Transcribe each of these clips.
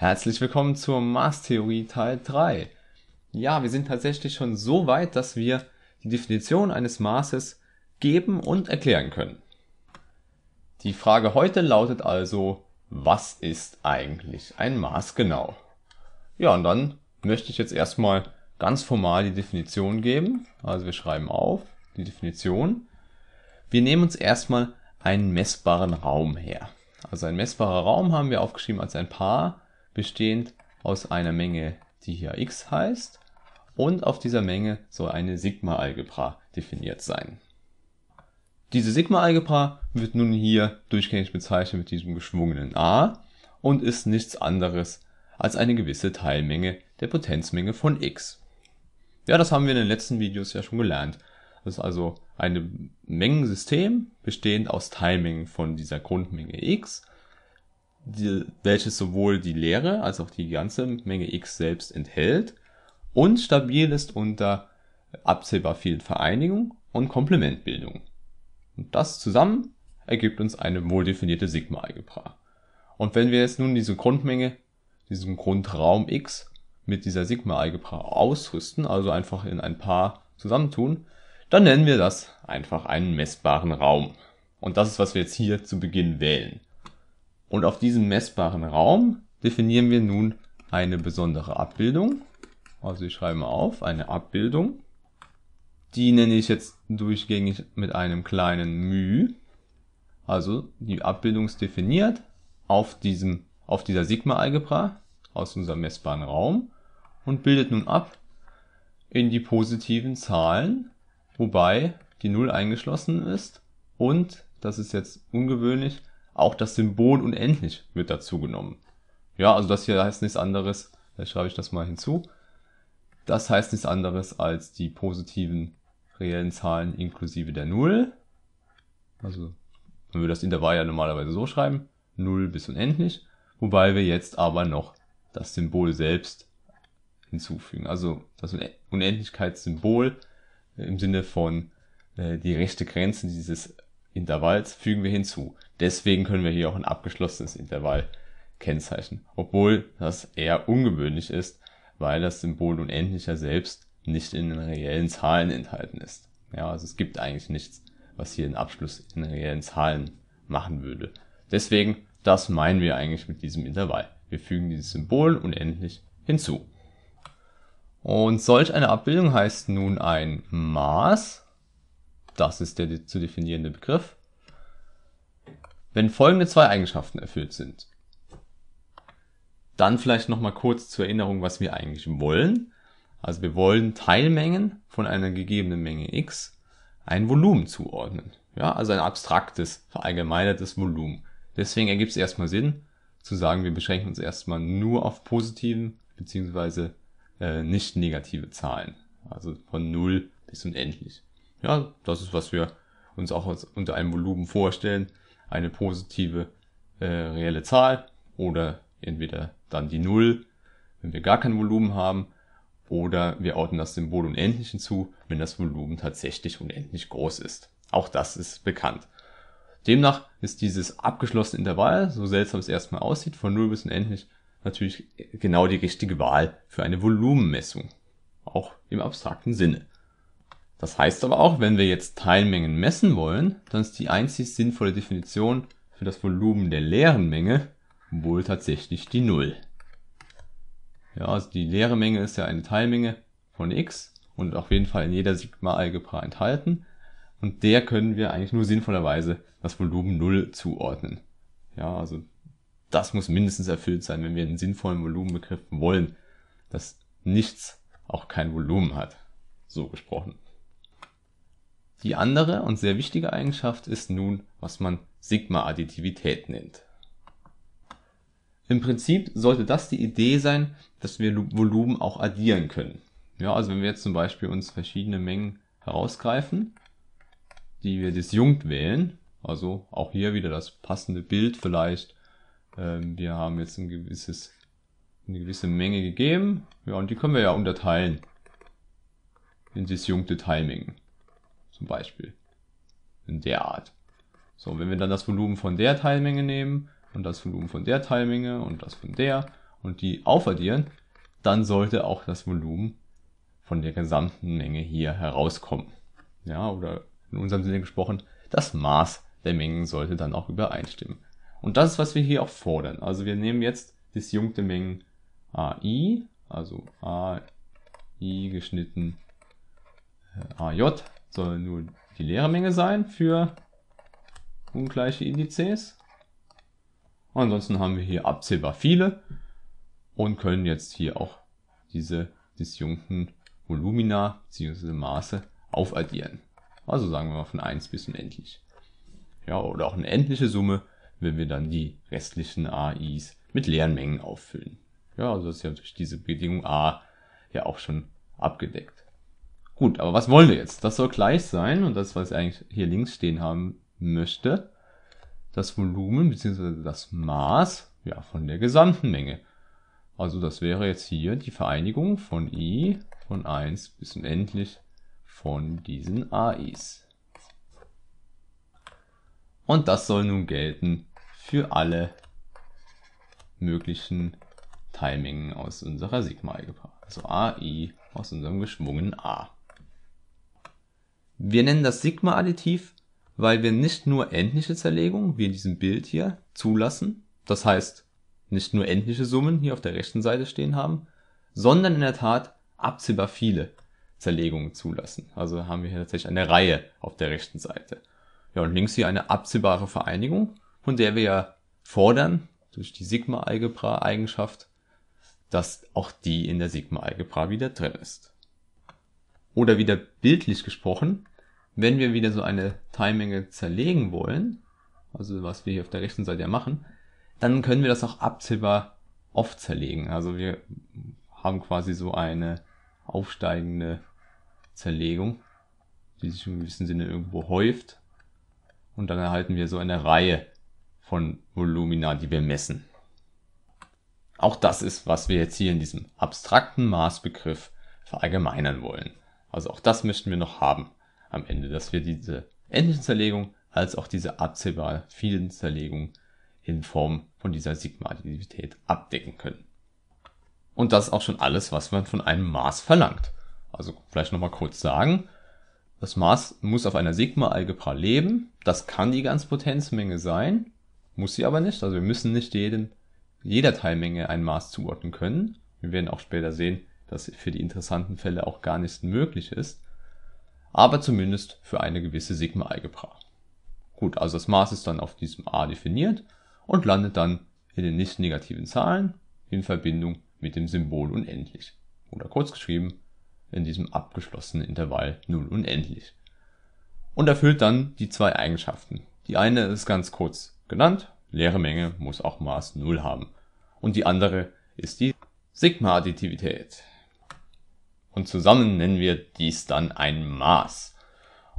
Herzlich willkommen zur Maßtheorie Teil 3. Ja, wir sind tatsächlich schon so weit, dass wir die Definition eines Maßes geben und erklären können. Die Frage heute lautet also, was ist eigentlich ein Maß genau? Ja, und dann möchte ich jetzt erstmal ganz formal die Definition geben. Also wir schreiben auf die Definition. Wir nehmen uns erstmal einen messbaren Raum her. Also ein messbarer Raum haben wir aufgeschrieben als ein Paar bestehend aus einer Menge, die hier x heißt, und auf dieser Menge soll eine Sigma-Algebra definiert sein. Diese Sigma-Algebra wird nun hier durchgängig bezeichnet mit diesem geschwungenen a und ist nichts anderes als eine gewisse Teilmenge der Potenzmenge von x. Ja, das haben wir in den letzten Videos ja schon gelernt. Das ist also ein Mengensystem bestehend aus Teilmengen von dieser Grundmenge x die, welches sowohl die Leere als auch die ganze Menge x selbst enthält und stabil ist unter absehbar vielen Vereinigungen und Komplementbildungen. Und das zusammen ergibt uns eine wohldefinierte Sigma-Algebra. Und wenn wir jetzt nun diese Grundmenge, diesen Grundraum x mit dieser Sigma-Algebra ausrüsten, also einfach in ein paar zusammentun, dann nennen wir das einfach einen messbaren Raum. Und das ist, was wir jetzt hier zu Beginn wählen. Und auf diesem messbaren Raum definieren wir nun eine besondere Abbildung. Also ich schreibe mal auf, eine Abbildung. Die nenne ich jetzt durchgängig mit einem kleinen μ. Also die Abbildung ist definiert auf, diesem, auf dieser Sigma-Algebra aus unserem messbaren Raum und bildet nun ab in die positiven Zahlen, wobei die 0 eingeschlossen ist und, das ist jetzt ungewöhnlich, auch das Symbol unendlich wird dazu genommen. Ja, also das hier heißt nichts anderes, vielleicht schreibe ich das mal hinzu. Das heißt nichts anderes als die positiven reellen Zahlen inklusive der Null. Also, wenn wir das Intervall ja normalerweise so schreiben, 0 bis unendlich, wobei wir jetzt aber noch das Symbol selbst hinzufügen. Also das Unendlichkeitssymbol im Sinne von äh, die rechte Grenze dieses Intervalls fügen wir hinzu. Deswegen können wir hier auch ein abgeschlossenes Intervall kennzeichnen, obwohl das eher ungewöhnlich ist, weil das Symbol unendlicher selbst nicht in den reellen Zahlen enthalten ist. Ja, also es gibt eigentlich nichts, was hier einen Abschluss in reellen Zahlen machen würde. Deswegen, das meinen wir eigentlich mit diesem Intervall. Wir fügen dieses Symbol unendlich hinzu. Und solch eine Abbildung heißt nun ein Maß das ist der zu definierende Begriff. Wenn folgende zwei Eigenschaften erfüllt sind, dann vielleicht nochmal kurz zur Erinnerung, was wir eigentlich wollen. Also wir wollen Teilmengen von einer gegebenen Menge x ein Volumen zuordnen. Ja, also ein abstraktes, verallgemeinertes Volumen. Deswegen ergibt es erstmal Sinn, zu sagen, wir beschränken uns erstmal nur auf positiven beziehungsweise äh, nicht negative Zahlen. Also von 0 bis unendlich. Ja, das ist, was wir uns auch unter einem Volumen vorstellen. Eine positive äh, reelle Zahl oder entweder dann die Null, wenn wir gar kein Volumen haben, oder wir outen das Symbol unendlich hinzu, wenn das Volumen tatsächlich unendlich groß ist. Auch das ist bekannt. Demnach ist dieses abgeschlossene Intervall, so seltsam es erstmal aussieht, von 0 bis unendlich, natürlich genau die richtige Wahl für eine Volumenmessung. Auch im abstrakten Sinne. Das heißt aber auch, wenn wir jetzt Teilmengen messen wollen, dann ist die einzig sinnvolle Definition für das Volumen der leeren Menge wohl tatsächlich die Null. Ja, also die leere Menge ist ja eine Teilmenge von x und auf jeden Fall in jeder Sigma-Algebra enthalten. Und der können wir eigentlich nur sinnvollerweise das Volumen 0 zuordnen. Ja, also das muss mindestens erfüllt sein, wenn wir einen sinnvollen Volumenbegriff wollen, dass nichts auch kein Volumen hat. So gesprochen. Die andere und sehr wichtige Eigenschaft ist nun, was man Sigma-Additivität nennt. Im Prinzip sollte das die Idee sein, dass wir Volumen auch addieren können. Ja, also wenn wir jetzt zum Beispiel uns verschiedene Mengen herausgreifen, die wir disjunkt wählen, also auch hier wieder das passende Bild vielleicht. Ähm, wir haben jetzt ein gewisses, eine gewisse Menge gegeben, ja, und die können wir ja unterteilen in disjunkte Teilmengen. Zum Beispiel. In der Art. So, wenn wir dann das Volumen von der Teilmenge nehmen und das Volumen von der Teilmenge und das von der und die aufaddieren, dann sollte auch das Volumen von der gesamten Menge hier herauskommen. Ja, oder in unserem Sinne gesprochen, das Maß der Mengen sollte dann auch übereinstimmen. Und das ist, was wir hier auch fordern. Also wir nehmen jetzt disjunkte Mengen AI, also AI geschnitten äh, AJ soll nur die leere Menge sein für ungleiche Indizes. Ansonsten haben wir hier abzählbar viele und können jetzt hier auch diese disjunkten Volumina bzw. Maße aufaddieren. Also sagen wir mal von 1 bis unendlich. Ja, oder auch eine endliche Summe, wenn wir dann die restlichen AIs mit leeren Mengen auffüllen. Ja, also das ist ja durch diese Bedingung A ja auch schon abgedeckt. Gut, aber was wollen wir jetzt? Das soll gleich sein und das, was ich eigentlich hier links stehen haben möchte, das Volumen bzw. das Maß ja, von der gesamten Menge. Also das wäre jetzt hier die Vereinigung von i von 1 bis unendlich von diesen ais. Und das soll nun gelten für alle möglichen Teilmengen aus unserer Sigma-Algebra, also ai aus unserem geschwungenen a. Wir nennen das Sigma-Additiv, weil wir nicht nur endliche Zerlegungen, wie in diesem Bild hier, zulassen, das heißt nicht nur endliche Summen hier auf der rechten Seite stehen haben, sondern in der Tat abzählbar viele Zerlegungen zulassen. Also haben wir hier tatsächlich eine Reihe auf der rechten Seite. Ja, und links hier eine abzählbare Vereinigung, von der wir ja fordern, durch die Sigma-Algebra-Eigenschaft, dass auch die in der Sigma-Algebra wieder drin ist. Oder wieder bildlich gesprochen, wenn wir wieder so eine Teilmenge zerlegen wollen, also was wir hier auf der rechten Seite ja machen, dann können wir das auch abzählbar oft zerlegen. Also wir haben quasi so eine aufsteigende Zerlegung, die sich im gewissen Sinne irgendwo häuft. Und dann erhalten wir so eine Reihe von Volumina, die wir messen. Auch das ist, was wir jetzt hier in diesem abstrakten Maßbegriff verallgemeinern wollen. Also auch das möchten wir noch haben am Ende, dass wir diese endlichen Zerlegung als auch diese absehbar vielen Zerlegung in Form von dieser Sigma-Additivität abdecken können. Und das ist auch schon alles, was man von einem Maß verlangt. Also vielleicht nochmal kurz sagen. Das Maß muss auf einer Sigma-Algebra leben. Das kann die Ganzpotenzmenge sein, muss sie aber nicht. Also wir müssen nicht jedem, jeder Teilmenge ein Maß zuordnen können. Wir werden auch später sehen, das für die interessanten Fälle auch gar nicht möglich ist, aber zumindest für eine gewisse Sigma-Algebra. Gut, also das Maß ist dann auf diesem a definiert und landet dann in den nicht negativen Zahlen in Verbindung mit dem Symbol unendlich. Oder kurz geschrieben, in diesem abgeschlossenen Intervall 0 unendlich. Und erfüllt dann die zwei Eigenschaften. Die eine ist ganz kurz genannt, leere Menge muss auch Maß 0 haben. Und die andere ist die Sigma-Additivität und zusammen nennen wir dies dann ein Maß.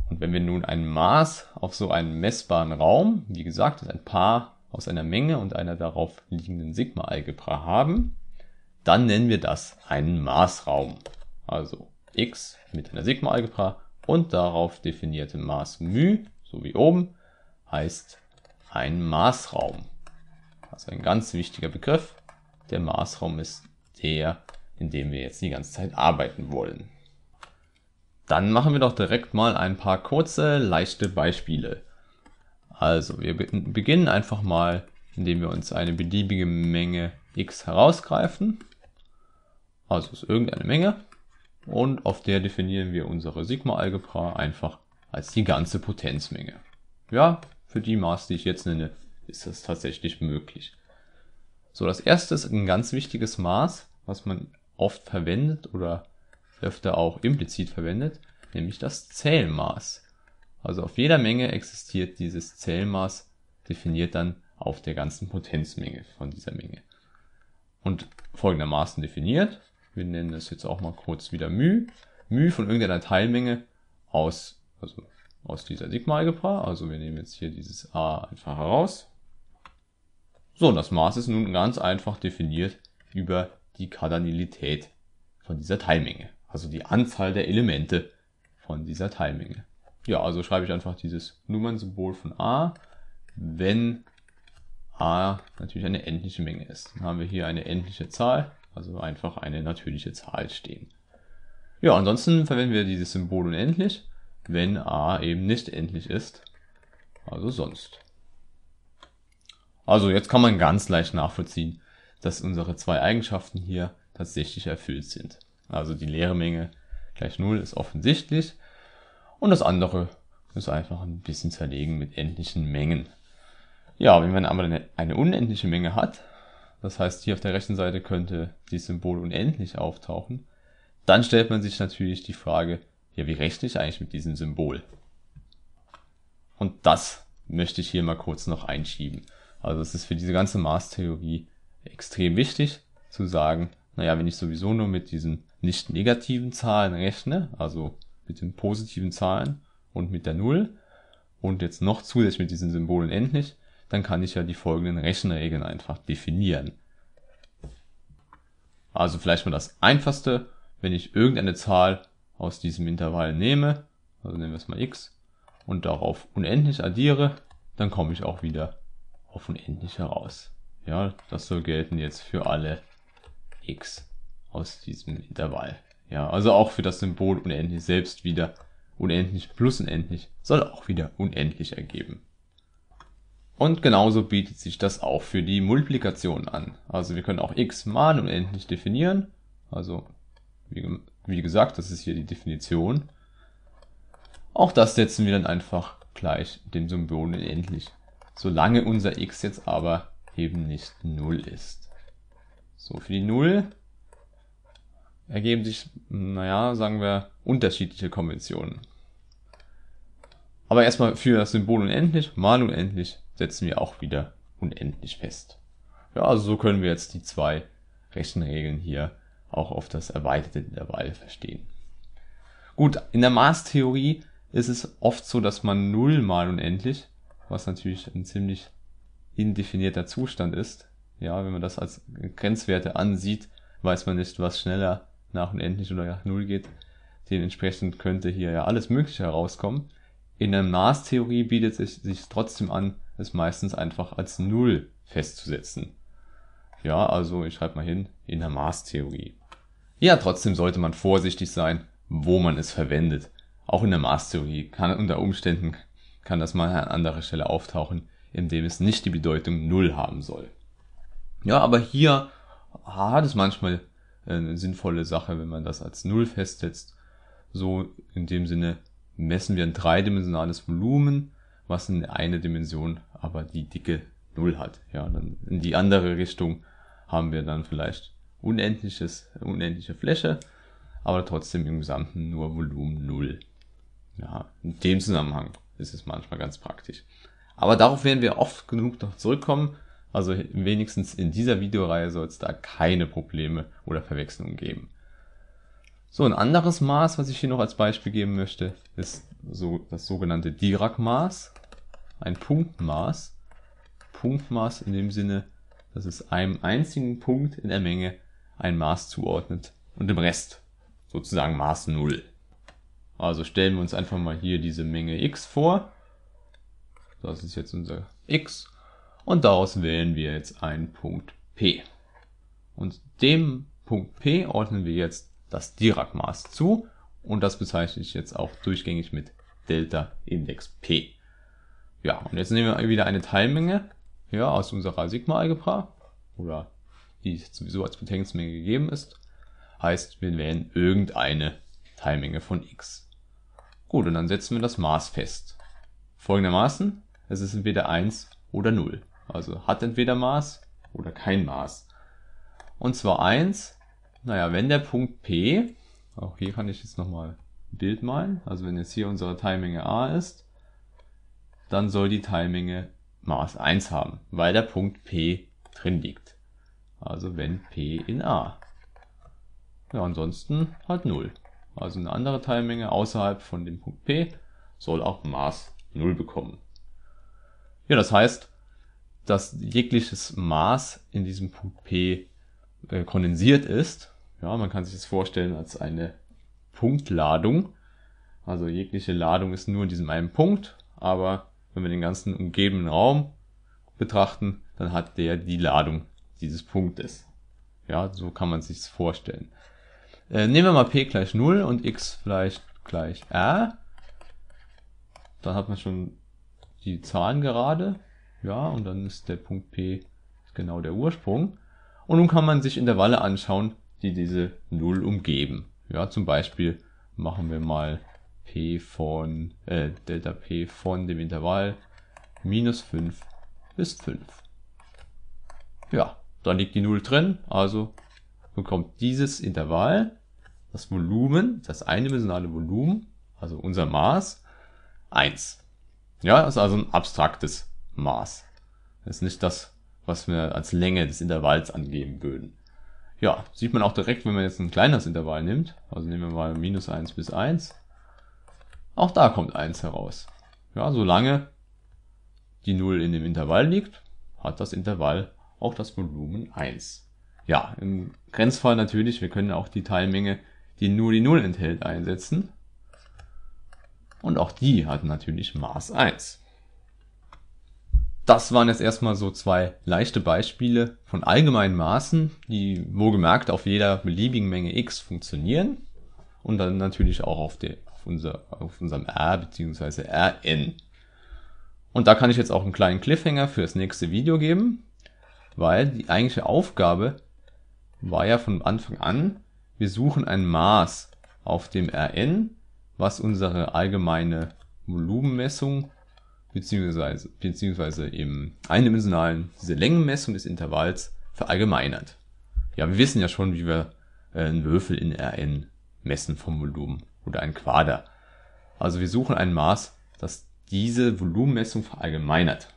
Und wenn wir nun ein Maß auf so einen messbaren Raum, wie gesagt, ist ein Paar aus einer Menge und einer darauf liegenden Sigma-Algebra haben, dann nennen wir das einen Maßraum. Also x mit einer Sigma-Algebra und darauf definierte Maß μ, so wie oben, heißt ein Maßraum. Also ein ganz wichtiger Begriff. Der Maßraum ist der in dem wir jetzt die ganze Zeit arbeiten wollen. Dann machen wir doch direkt mal ein paar kurze, leichte Beispiele. Also wir beginnen einfach mal, indem wir uns eine beliebige Menge x herausgreifen. Also ist irgendeine Menge. Und auf der definieren wir unsere Sigma-Algebra einfach als die ganze Potenzmenge. Ja, für die Maß, die ich jetzt nenne, ist das tatsächlich möglich. So, das erste ist ein ganz wichtiges Maß, was man oft verwendet oder öfter auch implizit verwendet, nämlich das Zählmaß. Also auf jeder Menge existiert dieses Zählmaß, definiert dann auf der ganzen Potenzmenge von dieser Menge. Und folgendermaßen definiert, wir nennen das jetzt auch mal kurz wieder μ, μ von irgendeiner Teilmenge aus, also aus dieser Sigma-Algebra, also wir nehmen jetzt hier dieses a einfach heraus. So, und das Maß ist nun ganz einfach definiert über die Kardinalität von dieser Teilmenge, also die Anzahl der Elemente von dieser Teilmenge. Ja, also schreibe ich einfach dieses Nummernsymbol von a, wenn a natürlich eine endliche Menge ist. Dann haben wir hier eine endliche Zahl, also einfach eine natürliche Zahl stehen. Ja, ansonsten verwenden wir dieses Symbol unendlich, wenn a eben nicht endlich ist, also sonst. Also jetzt kann man ganz leicht nachvollziehen, dass unsere zwei Eigenschaften hier tatsächlich erfüllt sind. Also die leere Menge gleich 0 ist offensichtlich und das andere ist einfach ein bisschen zerlegen mit endlichen Mengen. Ja, wenn man aber eine unendliche Menge hat, das heißt hier auf der rechten Seite könnte dieses Symbol unendlich auftauchen, dann stellt man sich natürlich die Frage, ja, wie rechne ich eigentlich mit diesem Symbol? Und das möchte ich hier mal kurz noch einschieben. Also es ist für diese ganze Maßtheorie extrem wichtig zu sagen, naja, wenn ich sowieso nur mit diesen nicht negativen Zahlen rechne, also mit den positiven Zahlen und mit der Null und jetzt noch zusätzlich mit diesen Symbolen endlich, dann kann ich ja die folgenden Rechenregeln einfach definieren. Also vielleicht mal das einfachste, wenn ich irgendeine Zahl aus diesem Intervall nehme, also nehmen wir es mal x, und darauf unendlich addiere, dann komme ich auch wieder auf unendlich heraus. Ja, das soll gelten jetzt für alle x aus diesem Intervall. Ja, also auch für das Symbol unendlich selbst wieder unendlich plus unendlich soll auch wieder unendlich ergeben. Und genauso bietet sich das auch für die Multiplikation an. Also wir können auch x mal unendlich definieren. Also wie, wie gesagt, das ist hier die Definition. Auch das setzen wir dann einfach gleich dem Symbol unendlich. Solange unser x jetzt aber eben nicht 0 ist. So, für die 0 ergeben sich, naja, sagen wir, unterschiedliche Konventionen. Aber erstmal für das Symbol unendlich mal unendlich setzen wir auch wieder unendlich fest. Ja, also so können wir jetzt die zwei Rechenregeln hier auch auf das erweiterte Intervall verstehen. Gut, in der Maßtheorie ist es oft so, dass man 0 mal unendlich, was natürlich ein ziemlich indefinierter Zustand ist. Ja, wenn man das als Grenzwerte ansieht, weiß man nicht, was schneller nach unendlich oder nach null geht. Dementsprechend könnte hier ja alles Mögliche herauskommen. In der Maßtheorie bietet es sich trotzdem an, es meistens einfach als null festzusetzen. Ja, also ich schreibe mal hin, in der Maßtheorie. Ja, trotzdem sollte man vorsichtig sein, wo man es verwendet. Auch in der Maßtheorie kann unter Umständen kann das mal an anderer Stelle auftauchen, in dem es nicht die Bedeutung Null haben soll. Ja, aber hier hat es manchmal äh, eine sinnvolle Sache, wenn man das als Null festsetzt. So in dem Sinne messen wir ein dreidimensionales Volumen, was in einer Dimension aber die Dicke Null hat. Ja, dann in die andere Richtung haben wir dann vielleicht unendliches, unendliche Fläche, aber trotzdem im Gesamten nur Volumen Null. Ja, in dem Zusammenhang ist es manchmal ganz praktisch. Aber darauf werden wir oft genug noch zurückkommen. Also wenigstens in dieser Videoreihe soll es da keine Probleme oder Verwechslungen geben. So, ein anderes Maß, was ich hier noch als Beispiel geben möchte, ist so das sogenannte Dirac-Maß, ein Punktmaß. Punktmaß in dem Sinne, dass es einem einzigen Punkt in der Menge ein Maß zuordnet und dem Rest sozusagen Maß 0. Also stellen wir uns einfach mal hier diese Menge x vor das ist jetzt unser x. Und daraus wählen wir jetzt einen Punkt P. Und dem Punkt P ordnen wir jetzt das Dirac-Maß zu. Und das bezeichne ich jetzt auch durchgängig mit Delta Index P. Ja, und jetzt nehmen wir wieder eine Teilmenge ja, aus unserer Sigma-Algebra oder die sowieso als Potenzmenge gegeben ist. Heißt, wir wählen irgendeine Teilmenge von x. Gut, und dann setzen wir das Maß fest. Folgendermaßen, es ist entweder 1 oder 0. Also hat entweder Maß oder kein Maß. Und zwar 1, naja, wenn der Punkt P, auch hier kann ich jetzt nochmal ein Bild malen, also wenn jetzt hier unsere Teilmenge A ist, dann soll die Teilmenge Maß 1 haben, weil der Punkt P drin liegt. Also wenn P in A. Ja, ansonsten halt 0. Also eine andere Teilmenge außerhalb von dem Punkt P soll auch Maß 0 bekommen. Ja, das heißt, dass jegliches Maß in diesem Punkt P äh, kondensiert ist. Ja, man kann sich das vorstellen als eine Punktladung. Also jegliche Ladung ist nur in diesem einen Punkt, aber wenn wir den ganzen umgebenden Raum betrachten, dann hat der die Ladung dieses Punktes. Ja, so kann man sich's vorstellen. Äh, nehmen wir mal p gleich 0 und x vielleicht gleich r. Dann hat man schon die Zahlen gerade. Ja, und dann ist der Punkt P genau der Ursprung. Und nun kann man sich Intervalle anschauen, die diese 0 umgeben. Ja, zum Beispiel machen wir mal P von, äh, Delta P von dem Intervall minus 5 bis 5. Ja, da liegt die 0 drin, also bekommt dieses Intervall das Volumen, das eindimensionale Volumen, also unser Maß, 1. Ja, ist also ein abstraktes Maß. Das ist nicht das, was wir als Länge des Intervalls angeben würden. Ja, sieht man auch direkt, wenn man jetzt ein kleines Intervall nimmt. Also nehmen wir mal minus 1 bis 1. Auch da kommt 1 heraus. Ja, solange die 0 in dem Intervall liegt, hat das Intervall auch das Volumen 1. Ja, im Grenzfall natürlich, wir können auch die Teilmenge, die nur die 0 enthält, einsetzen. Und auch die hat natürlich Maß 1. Das waren jetzt erstmal so zwei leichte Beispiele von allgemeinen Maßen, die wohlgemerkt auf jeder beliebigen Menge x funktionieren und dann natürlich auch auf, der, auf, unser, auf unserem R bzw. Rn. Und da kann ich jetzt auch einen kleinen Cliffhanger für das nächste Video geben, weil die eigentliche Aufgabe war ja von Anfang an, wir suchen ein Maß auf dem Rn was unsere allgemeine Volumenmessung beziehungsweise, beziehungsweise im eindimensionalen diese Längenmessung des Intervalls verallgemeinert. Ja, wir wissen ja schon, wie wir äh, einen Würfel in Rn messen vom Volumen oder ein Quader. Also wir suchen ein Maß, das diese Volumenmessung verallgemeinert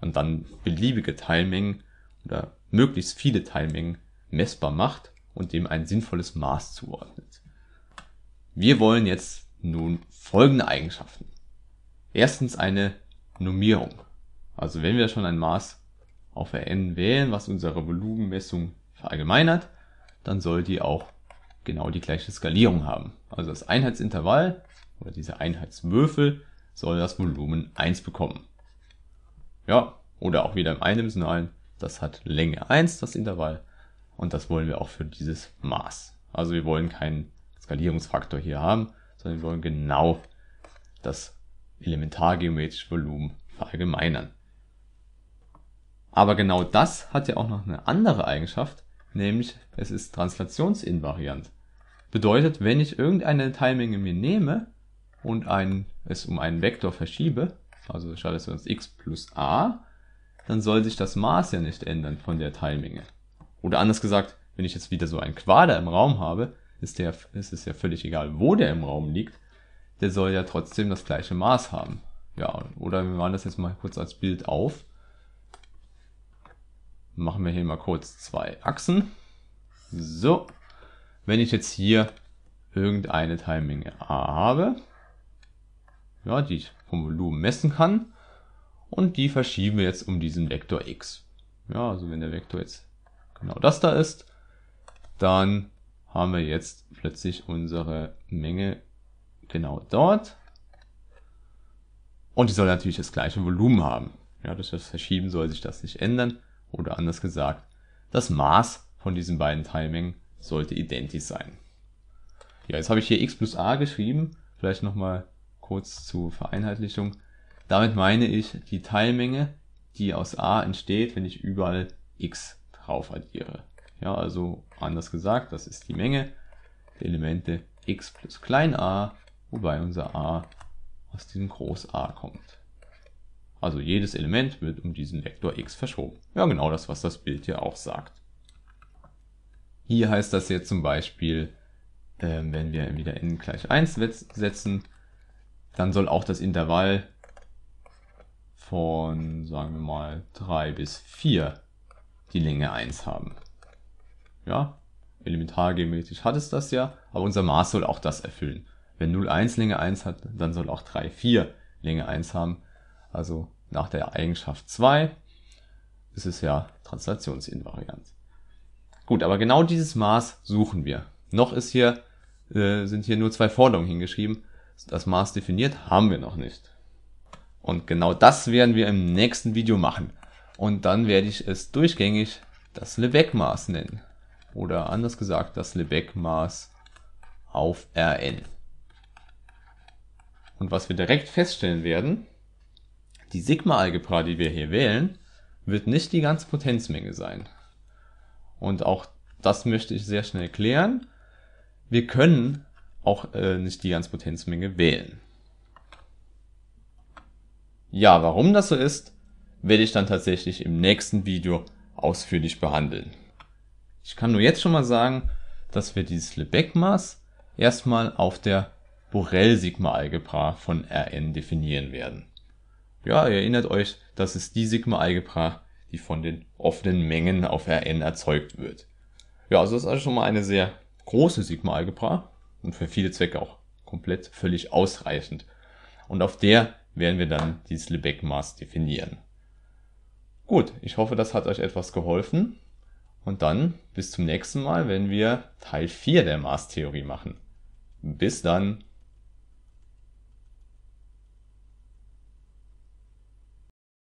und dann beliebige Teilmengen oder möglichst viele Teilmengen messbar macht und dem ein sinnvolles Maß zuordnet. Wir wollen jetzt nun folgende Eigenschaften. Erstens eine Normierung. Also wenn wir schon ein Maß auf RN wählen, was unsere Volumenmessung verallgemeinert, dann soll die auch genau die gleiche Skalierung haben. Also das Einheitsintervall oder diese Einheitswürfel soll das Volumen 1 bekommen. Ja, oder auch wieder im eindimensionalen, das hat Länge 1, das Intervall, und das wollen wir auch für dieses Maß. Also wir wollen keinen Skalierungsfaktor hier haben, sondern wir wollen genau das elementargeometrische Volumen verallgemeinern. Aber genau das hat ja auch noch eine andere Eigenschaft, nämlich es ist translationsinvariant. Bedeutet, wenn ich irgendeine Teilmenge mir nehme und ein, es um einen Vektor verschiebe, also statt es uns x plus a, dann soll sich das Maß ja nicht ändern von der Teilmenge. Oder anders gesagt, wenn ich jetzt wieder so einen Quader im Raum habe, ist, der, ist es ja völlig egal, wo der im Raum liegt, der soll ja trotzdem das gleiche Maß haben. Ja, oder wir machen das jetzt mal kurz als Bild auf. Machen wir hier mal kurz zwei Achsen. So, wenn ich jetzt hier irgendeine Teilmenge A habe, ja, die ich vom Volumen messen kann, und die verschieben wir jetzt um diesen Vektor x. Ja, also wenn der Vektor jetzt genau das da ist, dann haben wir jetzt plötzlich unsere Menge genau dort. Und die soll natürlich das gleiche Volumen haben. Ja, durch das Verschieben soll sich das nicht ändern. Oder anders gesagt, das Maß von diesen beiden Teilmengen sollte identisch sein. Ja, jetzt habe ich hier x plus a geschrieben. Vielleicht nochmal kurz zur Vereinheitlichung. Damit meine ich die Teilmenge, die aus a entsteht, wenn ich überall x drauf addiere. Ja, also anders gesagt, das ist die Menge der Elemente x plus klein a, wobei unser a aus diesem Groß A kommt. Also jedes Element wird um diesen Vektor x verschoben. Ja, genau das, was das Bild hier auch sagt. Hier heißt das jetzt zum Beispiel, äh, wenn wir wieder n gleich 1 setzen, dann soll auch das Intervall von, sagen wir mal, 3 bis 4 die Länge 1 haben ja, elementargeometrisch hat es das ja, aber unser Maß soll auch das erfüllen. Wenn 0,1 Länge 1 hat, dann soll auch 3,4 Länge 1 haben. Also nach der Eigenschaft 2 ist es ja translationsinvariant. Gut, aber genau dieses Maß suchen wir. Noch ist hier, äh, sind hier nur zwei Forderungen hingeschrieben. Das Maß definiert haben wir noch nicht. Und genau das werden wir im nächsten Video machen. Und dann werde ich es durchgängig das Lebesgue-Maß nennen oder anders gesagt das Lebesgue-Maß auf Rn. Und was wir direkt feststellen werden, die Sigma-Algebra, die wir hier wählen, wird nicht die ganze Potenzmenge sein. Und auch das möchte ich sehr schnell klären. Wir können auch äh, nicht die ganze Potenzmenge wählen. Ja, warum das so ist, werde ich dann tatsächlich im nächsten Video ausführlich behandeln. Ich kann nur jetzt schon mal sagen, dass wir dieses Lebesgue-Maß erstmal auf der Borel-Sigma-Algebra von Rn definieren werden. Ja, ihr erinnert euch, das ist die Sigma-Algebra, die von den offenen Mengen auf Rn erzeugt wird. Ja, also das ist also schon mal eine sehr große Sigma-Algebra und für viele Zwecke auch komplett völlig ausreichend. Und auf der werden wir dann dieses Lebesgue-Maß definieren. Gut, ich hoffe, das hat euch etwas geholfen. Und dann bis zum nächsten Mal, wenn wir Teil 4 der Maßtheorie machen. Bis dann!